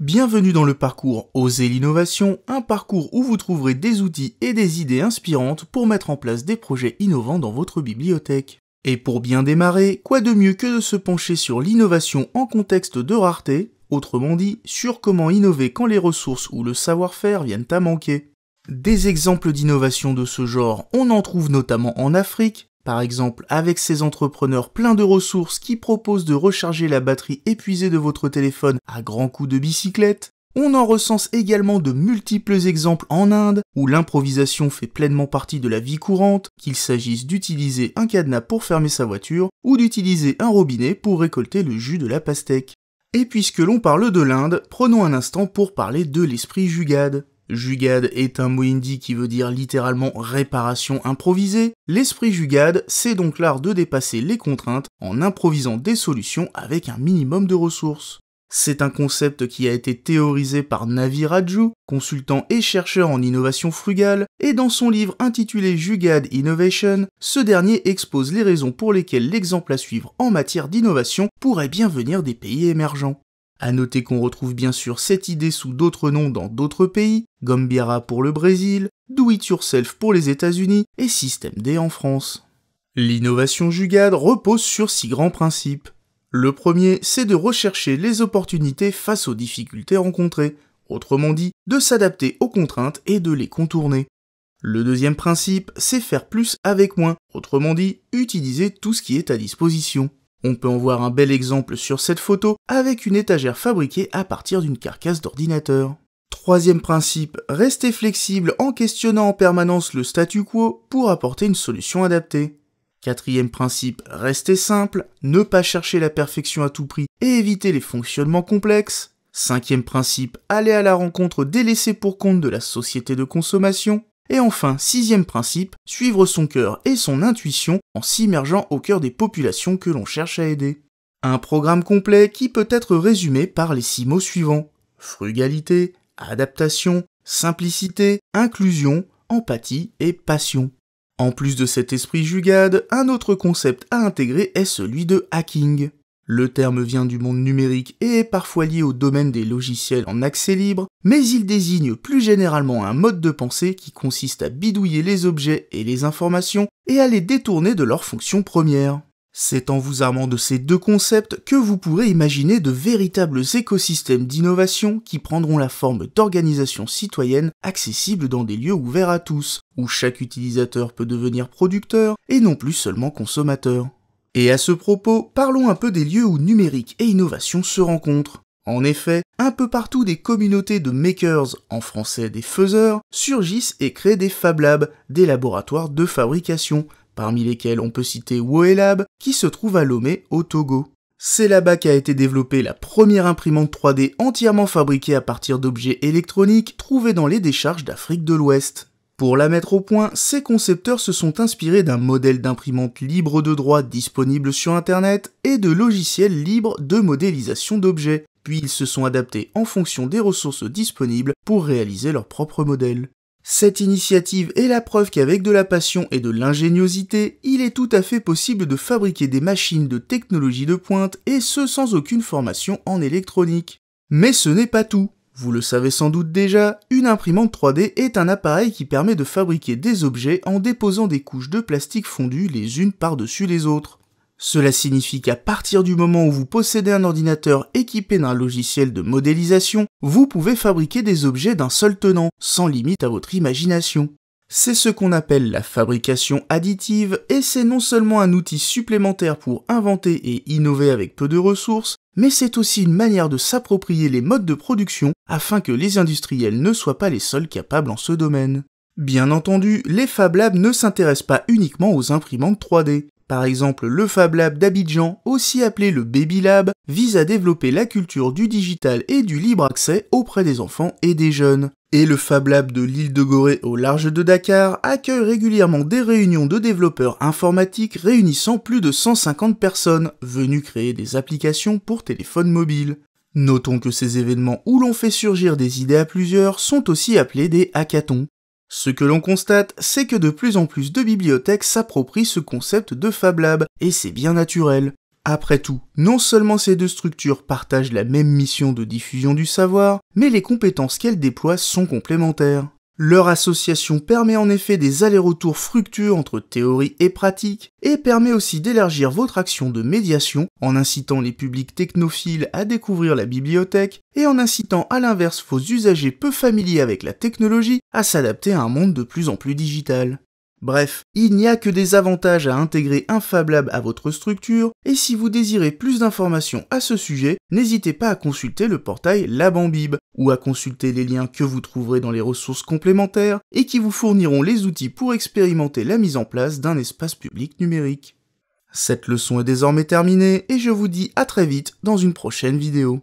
Bienvenue dans le parcours Osez l'innovation, un parcours où vous trouverez des outils et des idées inspirantes pour mettre en place des projets innovants dans votre bibliothèque. Et pour bien démarrer, quoi de mieux que de se pencher sur l'innovation en contexte de rareté, autrement dit, sur comment innover quand les ressources ou le savoir-faire viennent à manquer. Des exemples d'innovation de ce genre, on en trouve notamment en Afrique, par exemple avec ces entrepreneurs pleins de ressources qui proposent de recharger la batterie épuisée de votre téléphone à grands coups de bicyclette. On en recense également de multiples exemples en Inde, où l'improvisation fait pleinement partie de la vie courante, qu'il s'agisse d'utiliser un cadenas pour fermer sa voiture, ou d'utiliser un robinet pour récolter le jus de la pastèque. Et puisque l'on parle de l'Inde, prenons un instant pour parler de l'esprit jugade. Jugad est un mot hindi qui veut dire littéralement réparation improvisée. L'esprit Jugad, c'est donc l'art de dépasser les contraintes en improvisant des solutions avec un minimum de ressources. C'est un concept qui a été théorisé par Navi Raju, consultant et chercheur en innovation frugale, et dans son livre intitulé Jugad Innovation, ce dernier expose les raisons pour lesquelles l'exemple à suivre en matière d'innovation pourrait bien venir des pays émergents. À noter qu'on retrouve bien sûr cette idée sous d'autres noms dans d'autres pays, Gombiara pour le Brésil, Do It Yourself pour les États-Unis et Système D en France. L'innovation jugade repose sur six grands principes. Le premier, c'est de rechercher les opportunités face aux difficultés rencontrées, autrement dit, de s'adapter aux contraintes et de les contourner. Le deuxième principe, c'est faire plus avec moins, autrement dit, utiliser tout ce qui est à disposition. On peut en voir un bel exemple sur cette photo avec une étagère fabriquée à partir d'une carcasse d'ordinateur. Troisième principe, rester flexible en questionnant en permanence le statu quo pour apporter une solution adaptée. Quatrième principe, rester simple, ne pas chercher la perfection à tout prix et éviter les fonctionnements complexes. Cinquième principe, aller à la rencontre des laissés pour compte de la société de consommation. Et enfin, sixième principe, suivre son cœur et son intuition en s'immergeant au cœur des populations que l'on cherche à aider. Un programme complet qui peut être résumé par les six mots suivants. Frugalité, adaptation, simplicité, inclusion, empathie et passion. En plus de cet esprit jugade, un autre concept à intégrer est celui de hacking. Le terme vient du monde numérique et est parfois lié au domaine des logiciels en accès libre, mais il désigne plus généralement un mode de pensée qui consiste à bidouiller les objets et les informations et à les détourner de leurs fonctions premières. C'est en vous armant de ces deux concepts que vous pourrez imaginer de véritables écosystèmes d'innovation qui prendront la forme d'organisations citoyennes accessibles dans des lieux ouverts à tous, où chaque utilisateur peut devenir producteur et non plus seulement consommateur. Et à ce propos, parlons un peu des lieux où numérique et innovation se rencontrent. En effet, un peu partout des communautés de makers, en français des faiseurs, surgissent et créent des Fab Labs, des laboratoires de fabrication, parmi lesquels on peut citer Woelab, qui se trouve à Lomé, au Togo. C'est là-bas qu'a été développée la première imprimante 3D entièrement fabriquée à partir d'objets électroniques trouvés dans les décharges d'Afrique de l'Ouest. Pour la mettre au point, ces concepteurs se sont inspirés d'un modèle d'imprimante libre de droit disponible sur Internet et de logiciels libres de modélisation d'objets, puis ils se sont adaptés en fonction des ressources disponibles pour réaliser leur propre modèle. Cette initiative est la preuve qu'avec de la passion et de l'ingéniosité, il est tout à fait possible de fabriquer des machines de technologie de pointe et ce sans aucune formation en électronique. Mais ce n'est pas tout. Vous le savez sans doute déjà, une imprimante 3D est un appareil qui permet de fabriquer des objets en déposant des couches de plastique fondues les unes par-dessus les autres. Cela signifie qu'à partir du moment où vous possédez un ordinateur équipé d'un logiciel de modélisation, vous pouvez fabriquer des objets d'un seul tenant, sans limite à votre imagination. C'est ce qu'on appelle la fabrication additive et c'est non seulement un outil supplémentaire pour inventer et innover avec peu de ressources, mais c'est aussi une manière de s'approprier les modes de production afin que les industriels ne soient pas les seuls capables en ce domaine. Bien entendu, les Fab Labs ne s'intéressent pas uniquement aux imprimantes 3D. Par exemple, le Fab Lab d'Abidjan, aussi appelé le Baby Lab, vise à développer la culture du digital et du libre accès auprès des enfants et des jeunes. Et le Fab Lab de l'île de Gorée au large de Dakar accueille régulièrement des réunions de développeurs informatiques réunissant plus de 150 personnes venues créer des applications pour téléphone mobile. Notons que ces événements où l'on fait surgir des idées à plusieurs sont aussi appelés des hackathons. Ce que l'on constate, c'est que de plus en plus de bibliothèques s'approprient ce concept de Fab Lab, et c'est bien naturel. Après tout, non seulement ces deux structures partagent la même mission de diffusion du savoir, mais les compétences qu'elles déploient sont complémentaires. Leur association permet en effet des allers-retours fructueux entre théorie et pratique, et permet aussi d'élargir votre action de médiation en incitant les publics technophiles à découvrir la bibliothèque, et en incitant à l'inverse vos usagers peu familiers avec la technologie à s'adapter à un monde de plus en plus digital. Bref, il n'y a que des avantages à intégrer un Fab Lab à votre structure, et si vous désirez plus d'informations à ce sujet, n'hésitez pas à consulter le portail Labambib ou à consulter les liens que vous trouverez dans les ressources complémentaires, et qui vous fourniront les outils pour expérimenter la mise en place d'un espace public numérique. Cette leçon est désormais terminée, et je vous dis à très vite dans une prochaine vidéo.